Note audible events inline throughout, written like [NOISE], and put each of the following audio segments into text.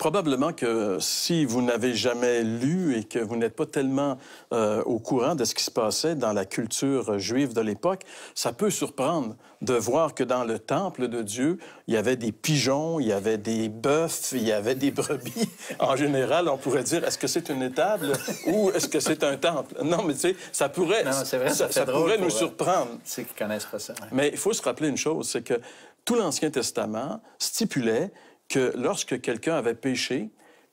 probablement que si vous n'avez jamais lu et que vous n'êtes pas tellement euh, au courant de ce qui se passait dans la culture juive de l'époque, ça peut surprendre de voir que dans le temple de Dieu, il y avait des pigeons, il y avait des bœufs, il y avait des brebis. [LAUGHS] En général, on pourrait dire est-ce que c'est une étable ou est-ce que c'est un temple Non, mais tu sais, ça pourrait, ça, nous euh, surprendre. Ceux qui connaissent ça. Mais il faut se rappeler une chose, c'est que tout l'Ancien Testament stipulait que lorsque quelqu'un avait péché,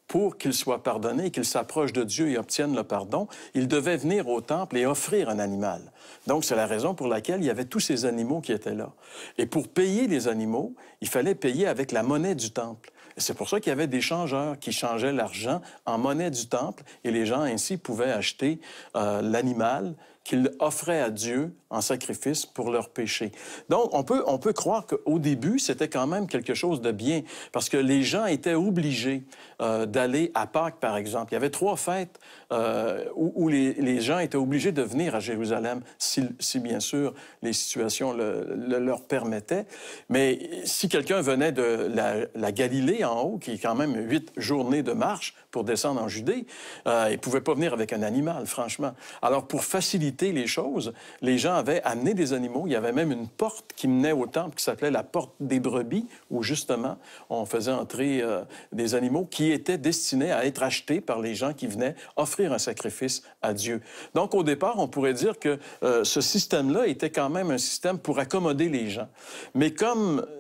pour qu'il soit pardonné, qu'il s'approche de Dieu et obtienne le pardon, il devait venir au temple et offrir un animal. Donc, c'est la raison pour laquelle il y avait tous ces animaux qui étaient là. Et pour payer les animaux, il fallait payer avec la monnaie du temple. C'est pour ça qu'il y avait des changeurs qui changeaient l'argent en monnaie du temple et les gens ainsi pouvaient acheter euh, l'animal qu'ils offraient à Dieu en sacrifice pour leur péché. Donc, on peut, on peut croire qu'au début, c'était quand même quelque chose de bien, parce que les gens étaient obligés euh, d'aller à Pâques, par exemple. Il y avait trois fêtes euh, où, les, gens étaient obligés de venir à Jérusalem, si, bien sûr les situations le, leur permettaient. Mais si quelqu'un venait de la, Galilée en haut, qui est quand même huit journées de marche pour descendre en Judée, euh, il ne pouvait pas venir avec un animal, franchement. Alors pour faciliter les choses, les gens avaient amené des animaux. Il y avait même une porte qui menait au temple qui s'appelait la porte des brebis, où justement on faisait entrer euh, des animaux qui étaient destinés à être achetés par les gens qui venaient offrir un sacrifice à Dieu. Donc, au départ, on pourrait dire que euh, ce système-là était quand même un système pour accommoder les gens. Mais comme euh,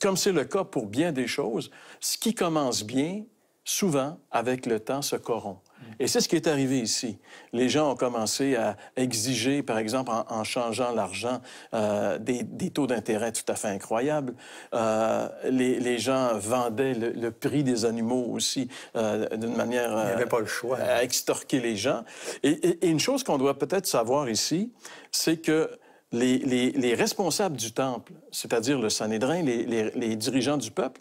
comme c'est le cas pour bien des choses, ce qui commence bien, souvent, avec le temps, se corrompt. Et c'est ce qui est arrivé ici. Les gens ont commencé à exiger, par exemple, en, changeant l'argent, euh, des, taux d'intérêt tout à fait incroyables. Euh, les, gens vendaient le, prix des animaux aussi euh, d'une manière... Il avait pas le choix. À extorquer les gens. Et, une chose qu'on doit peut-être savoir ici, c'est que les, responsables du temple, c'est-à-dire le Sanhédrin, les, dirigeants du peuple,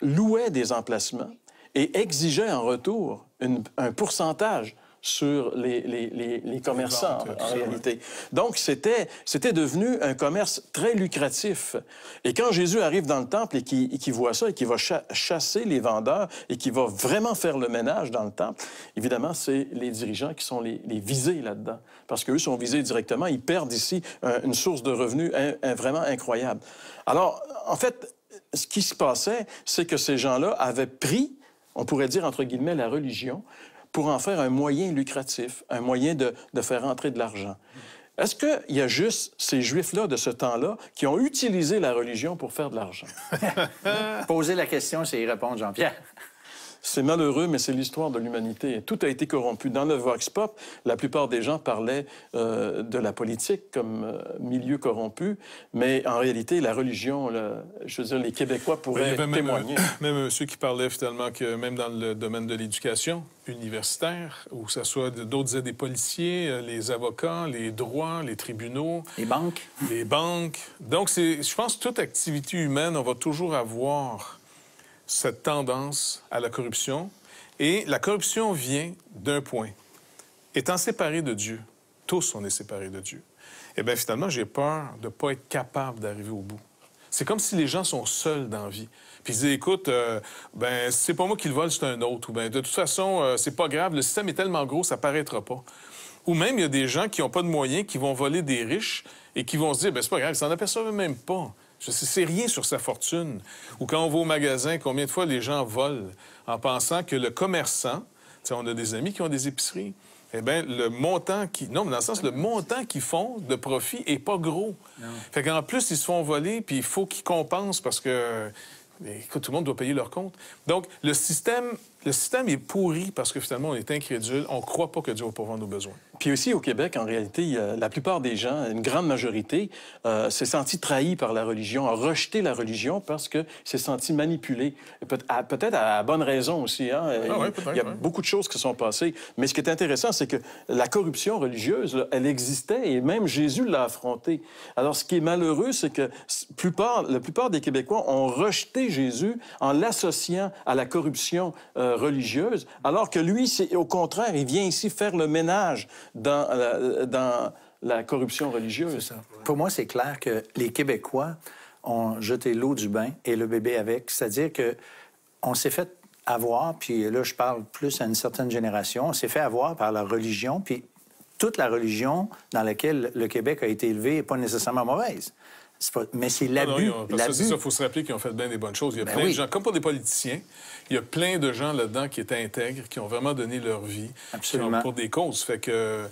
louaient des emplacements et exigeaient en retour un pourcentage sur les, commerçants, en, réalité. Donc, c'était, c'était devenu un commerce très lucratif. Et quand Jésus arrive dans le temple et qui, voit ça et qui va chasser les vendeurs et qui va vraiment faire le ménage dans le temple, évidemment, c'est les dirigeants qui sont les, visés là-dedans. Parce qu'eux sont visés directement. Ils perdent ici une source de revenus vraiment incroyable. Alors, en fait, ce qui se passait, c'est que ces gens-là avaient pris on pourrait dire entre guillemets la religion, pour en faire un moyen lucratif, un moyen de, faire entrer de l'argent. Est-ce qu'il y a juste ces juifs-là de ce temps-là qui ont utilisé la religion pour faire de l'argent? [LAUGHS] Poser la question, c'est y répondre, Jean-Pierre. C'est malheureux, mais c'est l'histoire de l'humanité. Tout a été corrompu. Dans le Vox Pop, la plupart des gens parlaient euh, de la politique comme euh, milieu corrompu, mais en réalité, la religion, je veux dire, les Québécois pourraient même, euh, témoigner. [CLEARS THROAT] Même, ceux qui parlaient finalement que même dans le domaine de l'éducation universitaire, ou que ce soit d'autres des policiers, les avocats, les droits, les tribunaux. Les banques. Les banques. Donc, je pense que toute activité humaine, on va toujours avoir cette tendance à la corruption. Et la corruption vient d'un point. Étant séparé de Dieu, tous on est séparés de Dieu, eh bien finalement, j'ai peur de ne pas être capable d'arriver au bout. C'est comme si les gens sont seuls dans la vie. Puis ils disent, écoute, euh, ben c'est pas moi qui le vole, c'est un autre. Ou ben de toute façon, euh, c'est pas grave, le système est tellement gros, ça paraîtra pas. Ou même, il y a des gens qui n'ont pas de moyens, qui vont voler des riches et qui vont se dire, ben c'est pas grave, ils s'en aperçoivent même pas. Je sais rien sur sa fortune. Ou quand on va au magasin, combien de fois les gens volent en pensant que le commerçant, on a des amis qui ont des épiceries, eh bien, le montant qui. Non, mais dans le sens, le montant qu'ils font de profit est pas gros. Fait qu'en plus, ils se font voler, puis il faut qu'ils compensent parce que. Écoute, tout le monde doit payer leur compte. Donc, le système le système est pourri parce que finalement, on est incrédule, on ne croit pas que Dieu va pouvoir nos besoins. Puis aussi au Québec, en réalité, la plupart des gens, une grande majorité, euh, s'est senti trahi par la religion, a rejeté la religion parce que s'est senti manipulé. Peut-être à, bonne raison aussi. Hein. Ah il y a beaucoup de choses qui sont passées. Mais ce qui est intéressant, c'est que la corruption religieuse, elle existait et même Jésus l'a affrontée. Alors, ce qui est malheureux, c'est que plupart, la plupart des Québécois ont rejeté Jésus en l'associant à la corruption. Euh, religieuse, alors que lui, c'est au contraire, il vient ici faire le ménage dans, la, euh, dans la corruption religieuse. Pour moi, c'est clair que les Québécois ont jeté l'eau du bain et le bébé avec, c'est-à-dire que on s'est fait avoir, puis là, je parle plus à une certaine génération, on s'est fait avoir par la religion, puis toute la religion dans laquelle le Québec a été élevé n'est pas nécessairement mauvaise. Mais c'est ah l'abus. parce que il faut se rappeler qu'ils ont fait bien des bonnes choses. Il y a ben plein de gens, comme pour des politiciens, il y a plein de gens là-dedans qui étaient intègres, qui ont vraiment donné leur vie pour des causes. Fait que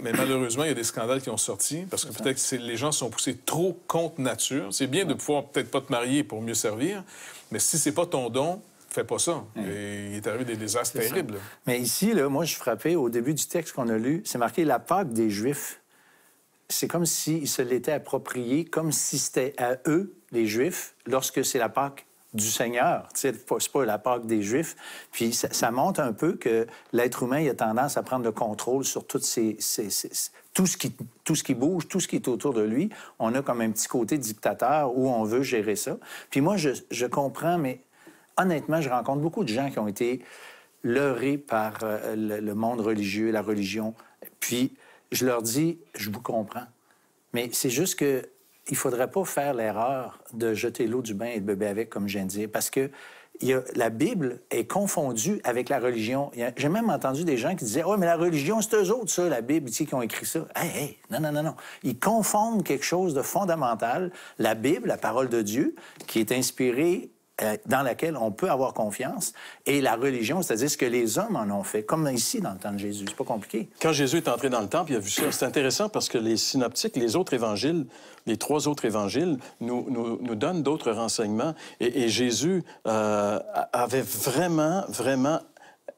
mais malheureusement, il y a des scandales qui ont sorti parce que peut-être que les gens sont poussés trop contre nature. C'est bien de pouvoir peut-être pas te marier pour mieux servir, mais si c'est pas ton don, fais pas ça. il est arrivé des désastres terribles. Mais ici, là, moi, je suis frappé au début du texte qu'on a lu, c'est marqué la Pâque des Juifs c'est comme s'ils se l'étaient approprié, comme si c'était à eux, les Juifs, lorsque c'est la Pâque du Seigneur. C'est pas, la Pâque des Juifs. Puis ça, montre un peu que l'être humain il a tendance à prendre le contrôle sur toutes ces, tout, ce qui, tout ce qui bouge, tout ce qui est autour de lui. On a comme un petit côté dictateur où on veut gérer ça. Puis moi, je, comprends, mais honnêtement, je rencontre beaucoup de gens qui ont été leurrés par euh, le, le, monde religieux, la religion. Puis je leur dis, je vous comprends. Mais c'est juste que il faudrait pas faire l'erreur de jeter l'eau du bain et de bébé avec, comme je viens de dire, parce que la Bible est confondue avec la religion. J'ai même entendu des gens qui disaient, ouais, mais la religion, c'est eux autres, ça, la Bible, tu qui ont écrit ça. non, non, non, non. Ils confondent quelque chose de fondamental, la Bible, la parole de Dieu, qui est inspirée euh, dans laquelle on peut avoir confiance, et la religion, c'est-à-dire ce que les hommes en ont fait, comme ici dans le temps de Jésus. C'est pas compliqué. Quand Jésus est entré dans le temple, il a vu ça. C'est intéressant parce que les synoptiques, les autres évangiles, les trois autres évangiles, nous, nous, donnent d'autres renseignements. Et, Jésus euh, avait vraiment, vraiment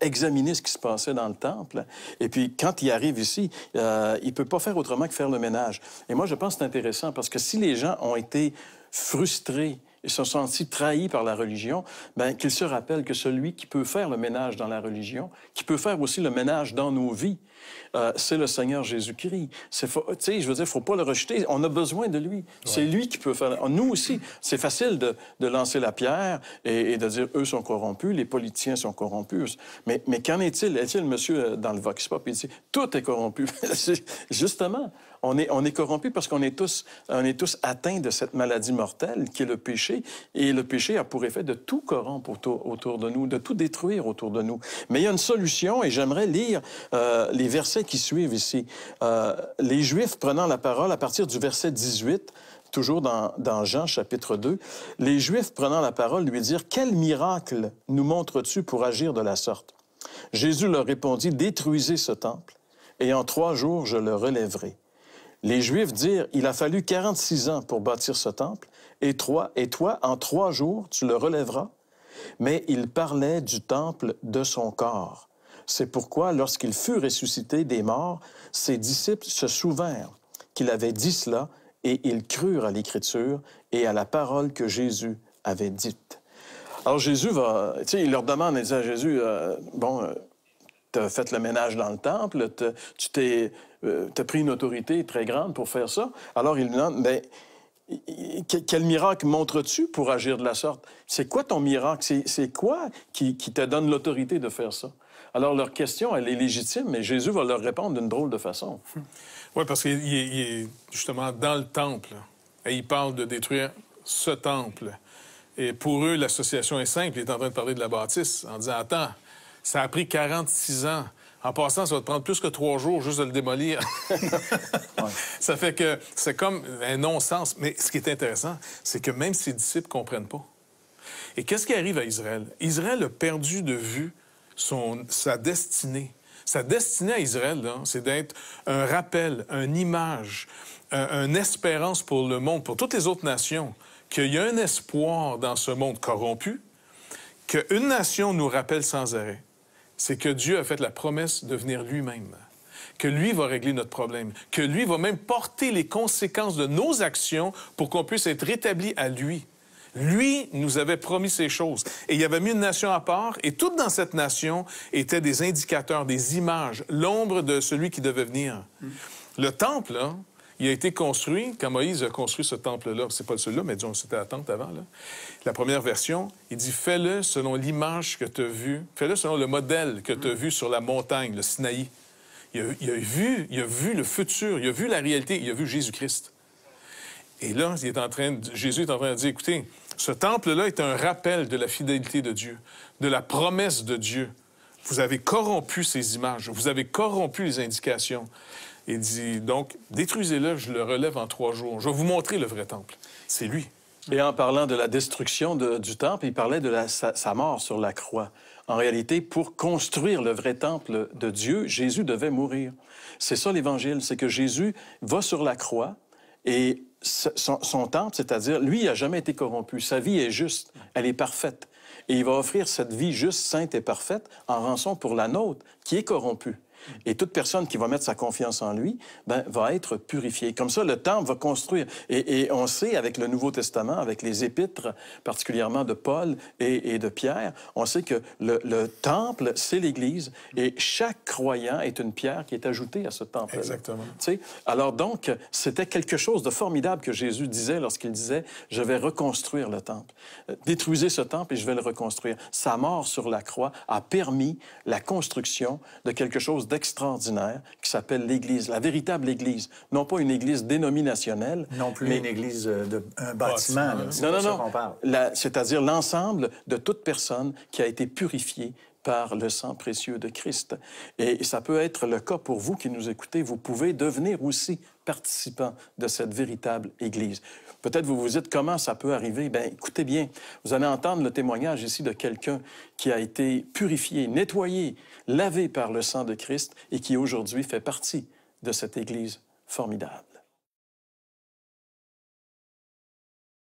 examiné ce qui se passait dans le temple. Et puis, quand il arrive ici, euh, il ne peut pas faire autrement que faire le ménage. Et moi, je pense que c'est intéressant parce que si les gens ont été frustrés et se sont sentis trahis par la religion, ben, qu'ils se rappelle que celui qui peut faire le ménage dans la religion, qui peut faire aussi le ménage dans nos vies, euh, c'est le Seigneur Jésus-Christ. C'est, je veux dire, faut pas le rejeter. On a besoin de lui. C'est lui qui peut faire. Nous aussi, c'est facile de, de, lancer la pierre et, de dire eux sont corrompus, les politiciens sont corrompus. Mais, mais qu'en est-il Est-il monsieur euh, dans le vox pop Il dit tout est corrompu. [LAUGHS] Justement, on est on est corrompu parce qu'on est tous on est tous atteints de cette maladie mortelle qui est le péché et le péché a pour effet de tout corrompre autour, autour de nous, de tout détruire autour de nous. Mais il y a une solution et j'aimerais lire euh, les les versets qui suivent ici. Euh, les Juifs prenant la parole à partir du verset 18, toujours dans, Jean chapitre 2, les Juifs prenant la parole lui dirent, Quel miracle nous montres-tu pour agir de la sorte Jésus leur répondit, Détruisez ce temple, et en trois jours je le relèverai. Les Juifs dirent, Il a fallu 46 ans pour bâtir ce temple, et toi, et toi, en trois jours, tu le relèveras. Mais il parlait du temple de son corps. C'est pourquoi, lorsqu'il fut ressuscité des morts, ses disciples se souvinrent qu'il avait dit cela et ils crurent à l'Écriture et à la parole que Jésus avait dite. Alors Jésus va, tu sais, il leur demande, il dit à Jésus, euh, bon, euh, tu as fait le ménage dans le temple, tu t'es euh, pris une autorité très grande pour faire ça. Alors il lui demande, mais ben, quel miracle montres-tu pour agir de la sorte? C'est quoi ton miracle? C'est quoi qui te donne l'autorité de faire ça? Alors, leur question, elle est légitime, mais Jésus va leur répondre d'une drôle de façon. Oui, parce qu'il est, justement dans le temple. Et il parle de détruire ce temple. Et pour eux, l'association est simple. Il est en train de parler de la bâtisse en disant Attends, ça a pris 46 ans. En passant, ça va te prendre plus que trois jours juste de le démolir. [LAUGHS] Ça fait que c'est comme un non-sens. Mais ce qui est intéressant, c'est que même ses disciples ne comprennent pas. Et qu'est-ce qui arrive à Israël? Israël a perdu de vue sa destinée. Sa destinée à Israël, hein, c'est d'être un rappel, une image, une espérance pour le monde, pour toutes les autres nations, qu'il y a un espoir dans ce monde corrompu, qu'une nation nous rappelle sans arrêt. C'est que Dieu a fait la promesse de venir lui-même que lui va régler notre problème, que lui va même porter les conséquences de nos actions pour qu'on puisse être rétabli à lui. Lui nous avait promis ces choses. Et il avait mis une nation à part, et toute dans cette nation étaient des indicateurs, des images, l'ombre de celui qui devait venir. Mm. Le temple, il a été construit, quand Moïse a construit ce temple-là, c'est pas celui-là, mais disons c'était la tente avant, la première version, il dit fais-le selon l'image que tu as vue, fais-le selon le modèle que tu as mm. vu sur la montagne, le Sinaï. Il a, vu, il a vu le futur, il a vu la réalité, il a vu Jésus-Christ. Et là, il est en train Jésus est en train de dire écoutez, ce temple-là est un rappel de la fidélité de Dieu, de la promesse de Dieu. Vous avez corrompu ces images, vous avez corrompu les indications. Il dit donc, détruisez-le, je le relève en trois jours. Je vais vous montrer le vrai temple. C'est lui. Et en parlant de la destruction du temple, il parlait de sa, mort sur la croix. En réalité, pour construire le vrai temple de Dieu, Jésus devait mourir. C'est ça l'Évangile, c'est que Jésus va sur la croix et son, son temple, c'est-à-dire, lui, il n'a jamais été corrompu. Sa vie est juste, elle est parfaite. Et il va offrir cette vie juste, sainte et parfaite en rançon pour la nôtre, qui est corrompue. Et toute personne qui va mettre sa confiance en lui ben, va être purifiée. Comme ça, le temple va construire. Et, on sait avec le Nouveau Testament, avec les épîtres, particulièrement de Paul et, de Pierre, on sait que le, temple, c'est l'Église. Et chaque croyant est une pierre qui est ajoutée à ce temple. -là. Exactement. Alors donc, c'était quelque chose de formidable que Jésus disait lorsqu'il disait, je vais reconstruire le temple. Détruisez ce temple et je vais le reconstruire. Sa mort sur la croix a permis la construction de quelque chose extraordinaire qui s'appelle l'Église, la véritable Église. Non pas une Église dénominationnelle. Non plus mais... une Église, euh, de, bâtiment. Ah, non, non, non. C'est-à-dire l'ensemble de toute personne qui a été purifiée par le sang précieux de Christ. Et ça peut être le cas pour vous qui nous écoutez. Vous pouvez devenir aussi participant de cette véritable Église. Peut-être vous vous dites comment ça peut arriver. Ben, écoutez bien, vous allez entendre le témoignage ici de quelqu'un qui a été purifié, nettoyé, lavé par le sang de Christ et qui aujourd'hui fait partie de cette Église formidable.